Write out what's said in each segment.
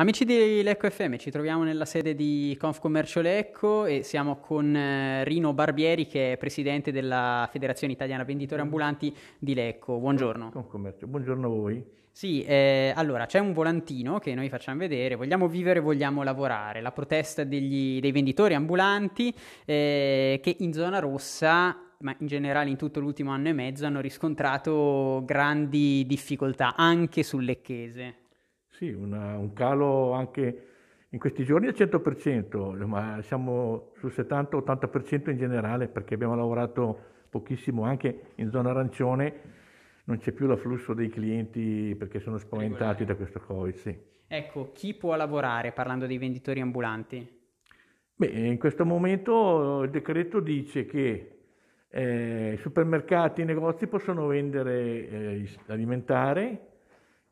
Amici di Lecco FM, ci troviamo nella sede di Confcommercio Lecco e siamo con eh, Rino Barbieri che è presidente della Federazione Italiana Venditori Ambulanti di Lecco. Buongiorno. Confcommercio, buongiorno a voi. Sì, eh, allora c'è un volantino che noi facciamo vedere, vogliamo vivere, vogliamo lavorare, la protesta degli, dei venditori ambulanti eh, che in zona rossa ma in generale in tutto l'ultimo anno e mezzo hanno riscontrato grandi difficoltà anche sul lecchese sì, una, un calo anche in questi giorni al 100%, ma siamo sul 70-80% in generale perché abbiamo lavorato pochissimo anche in zona arancione, non c'è più l'afflusso dei clienti perché sono spaventati da questo Covid. Sì. Ecco, chi può lavorare parlando dei venditori ambulanti? Beh, in questo momento il decreto dice che eh, supermercati e negozi possono vendere eh, alimentare,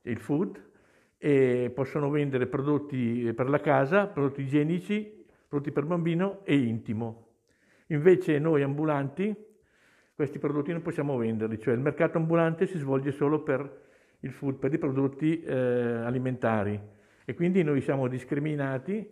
il food, e possono vendere prodotti per la casa, prodotti igienici, prodotti per bambino e intimo. Invece noi ambulanti questi prodotti non possiamo venderli, cioè il mercato ambulante si svolge solo per il food, per i prodotti eh, alimentari e quindi noi siamo discriminati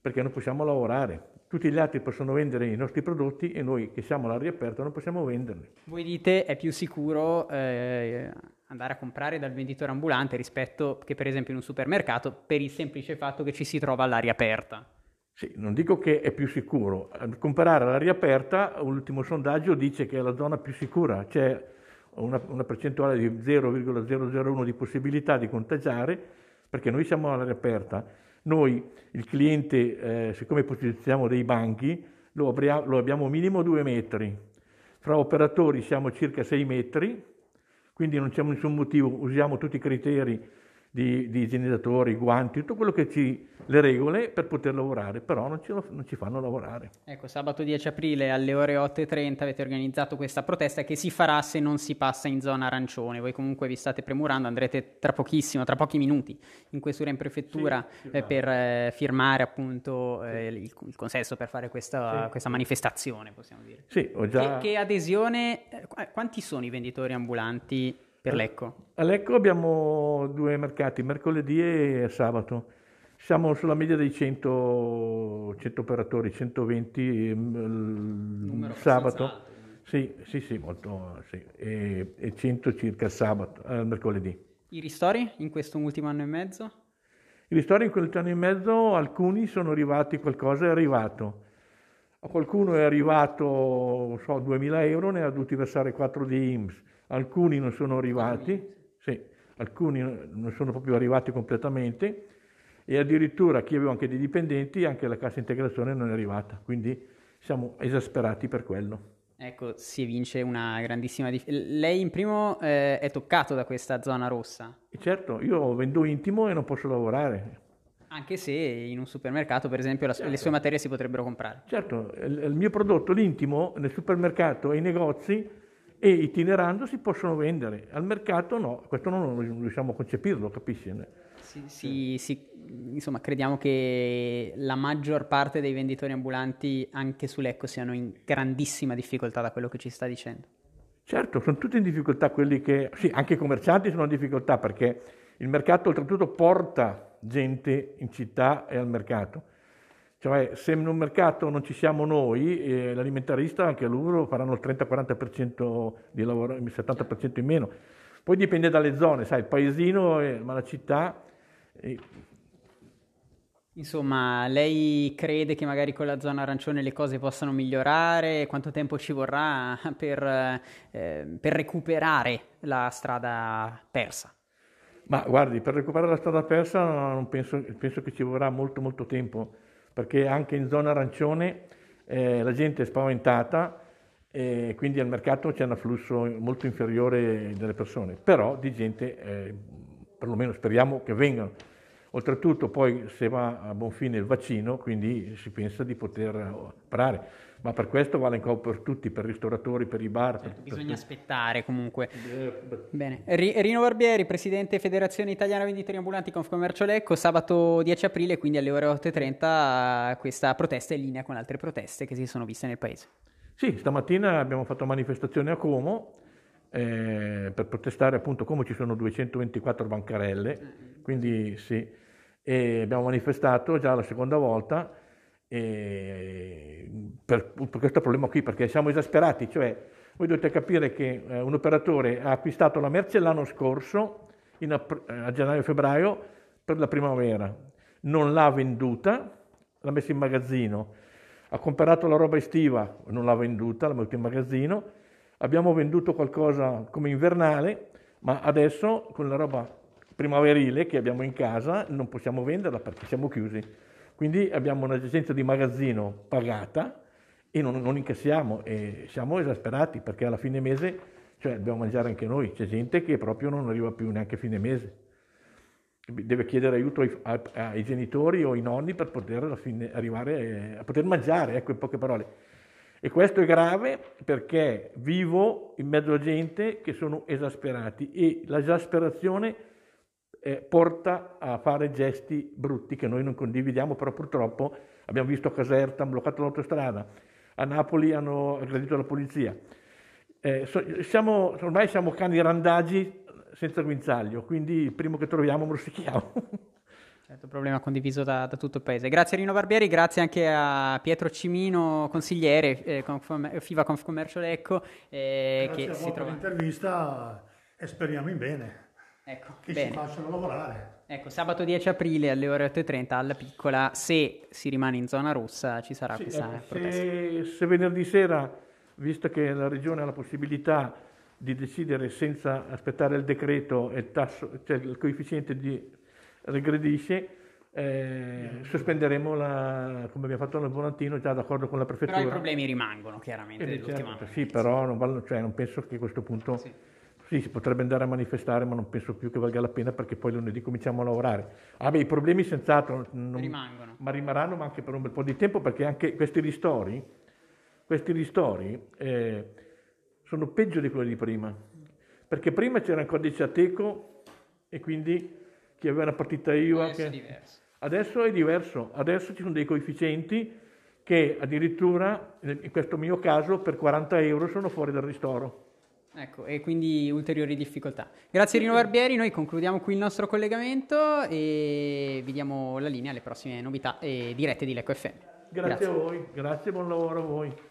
perché non possiamo lavorare. Tutti gli altri possono vendere i nostri prodotti e noi che siamo all'aria aperta non possiamo venderli. Voi dite è più sicuro eh andare a comprare dal venditore ambulante rispetto che per esempio in un supermercato per il semplice fatto che ci si trova all'aria aperta. Sì, non dico che è più sicuro. Comprare all'aria aperta, l'ultimo sondaggio dice che è la zona più sicura, c'è una, una percentuale di 0,001 di possibilità di contagiare, perché noi siamo all'aria aperta. Noi, il cliente, eh, siccome posizionizziamo dei banchi, lo, abbiamo, lo abbiamo minimo 2 metri. Fra operatori siamo circa 6 metri, quindi non c'è nessun motivo, usiamo tutti i criteri di, di generatori, guanti, tutto quello che ci le regole per poter lavorare, però non ci, non ci, fanno lavorare. Ecco, sabato 10 aprile alle ore 8.30 avete organizzato questa protesta che si farà se non si passa in zona arancione. Voi comunque vi state premurando, andrete tra pochissimo, tra pochi minuti in questura in prefettura sì, eh, esatto. per eh, firmare appunto eh, il, il, consenso per fare questa, sì. questa manifestazione, possiamo dire. Sì, ho già... che, che adesione, eh, quanti sono i venditori ambulanti? Per Lecco. A Lecco abbiamo due mercati, mercoledì e sabato. Siamo sulla media dei 100, 100 operatori, 120 mm, il sabato. Alto. Eh. Sì, sì, sì, molto, sì. E, e 100 circa il sabato, eh, mercoledì. I ristori in questo ultimo anno e mezzo? I ristori in quell'ultimo anno e mezzo, alcuni sono arrivati, qualcosa è arrivato. A qualcuno è arrivato, non so, 2.000 euro, ne ha dovuti versare 4 di IMSS alcuni non sono arrivati, sì, alcuni non sono proprio arrivati completamente e addirittura chi aveva anche dei dipendenti, anche la cassa integrazione non è arrivata, quindi siamo esasperati per quello. Ecco, si evince una grandissima differenza. Lei in primo eh, è toccato da questa zona rossa? Certo, io vendo intimo e non posso lavorare. Anche se in un supermercato, per esempio, la, certo. le sue materie si potrebbero comprare. Certo, il, il mio prodotto, l'intimo, nel supermercato e nei negozi e itinerando si possono vendere, al mercato no, questo non riusciamo a concepirlo, capisci? Sì, sì, sì, insomma, crediamo che la maggior parte dei venditori ambulanti anche sull'Ecco siano in grandissima difficoltà da quello che ci sta dicendo. Certo, sono tutti in difficoltà quelli che, sì, anche i commercianti sono in difficoltà perché il mercato oltretutto porta gente in città e al mercato. Cioè, se in un mercato non ci siamo noi, eh, l'alimentarista anche loro faranno il 30-40% di lavoro, il 70% in meno. Poi dipende dalle zone, sai, il paesino, eh, ma la città... Eh. Insomma, lei crede che magari con la zona arancione le cose possano migliorare? Quanto tempo ci vorrà per, eh, per recuperare la strada persa? Ma guardi, per recuperare la strada persa penso, penso che ci vorrà molto molto tempo perché anche in zona arancione eh, la gente è spaventata e quindi al mercato c'è un afflusso molto inferiore delle persone, però di gente, eh, perlomeno speriamo che vengano Oltretutto poi se va a buon fine il vaccino, quindi si pensa di poter eh, operare. Ma per questo vale un ancora per tutti, per i ristoratori, per i bar. Certo, per, bisogna per aspettare comunque. Eh, Bene. Rino Barbieri, Presidente Federazione Italiana Venditori Ambulanti Confcommercio Lecco, sabato 10 aprile, quindi alle ore 8.30, questa protesta è in linea con altre proteste che si sono viste nel Paese. Sì, stamattina abbiamo fatto manifestazione a Como, eh, per protestare appunto come ci sono 224 bancarelle, quindi sì, e abbiamo manifestato già la seconda volta per, per, questo problema qui, perché siamo esasperati, cioè voi dovete capire che eh, un operatore ha acquistato la merce l'anno scorso, in, eh, a gennaio-febbraio, per la primavera, non l'ha venduta, l'ha messa in magazzino, ha comprato la roba estiva, non l'ha venduta, l'ha messa in magazzino, abbiamo venduto qualcosa come invernale, ma adesso con la roba primaverile che abbiamo in casa non possiamo venderla perché siamo chiusi. Quindi abbiamo una licenza di magazzino pagata e non, non incassiamo e siamo esasperati perché alla fine mese cioè, dobbiamo mangiare anche noi. C'è gente che proprio non arriva più neanche a fine mese. Deve chiedere aiuto ai, ai, ai genitori o ai nonni per poter fine, arrivare a, a poter mangiare, ecco in poche parole. E questo è grave perché vivo in mezzo a gente che sono esasperati e l'esasperazione eh, porta a fare gesti brutti che noi non condividiamo, però purtroppo abbiamo visto a Caserta hanno bloccato l'autostrada, a Napoli hanno aggredito la polizia. Eh, so, siamo, ormai siamo cani randagi senza guinzaglio, quindi il primo che troviamo morsichiamo. Certo, problema condiviso da, da, tutto il paese. Grazie a Rino Barbieri, grazie anche a Pietro Cimino, consigliere eh, Confom- FIVA Confcommercio Lecco. Eh, grazie che a si trova l'intervista e speriamo in bene. Ecco, che bene. ci facciano lavorare. Ecco, sabato 10 aprile alle ore 8.30 alla piccola, se si rimane in zona rossa ci sarà sì, questa eh, se, se, venerdì sera, visto che la Regione ha la possibilità di decidere senza aspettare il decreto e il, tasso, cioè il coefficiente di regredisce, eh, sospenderemo la, come abbiamo fatto nel volantino già d'accordo con la prefettura. Però i problemi rimangono chiaramente eh, certo, Sì, però non, val- cioè, non, penso che a questo punto sì. sì. si potrebbe andare a manifestare, ma non penso più che valga la pena perché poi lunedì cominciamo a lavorare. Ah, beh, i problemi senz'altro non, rimangono, ma rimarranno ma anche per un bel po' di tempo perché anche questi ristori, questi ristori eh, sono peggio di quelli di prima. Perché prima c'era il codice ateco e quindi chi aveva una partita IVA. Adesso, che... è diverso. adesso è diverso, adesso ci sono dei coefficienti che addirittura, in questo mio caso, per 40 euro sono fuori dal ristoro. Ecco, e quindi ulteriori difficoltà. Grazie Rino Barbieri, noi concludiamo qui il nostro collegamento e vi diamo la linea alle prossime novità e eh, dirette di Lecco FM. Grazie, grazie. a voi, grazie, buon lavoro a voi.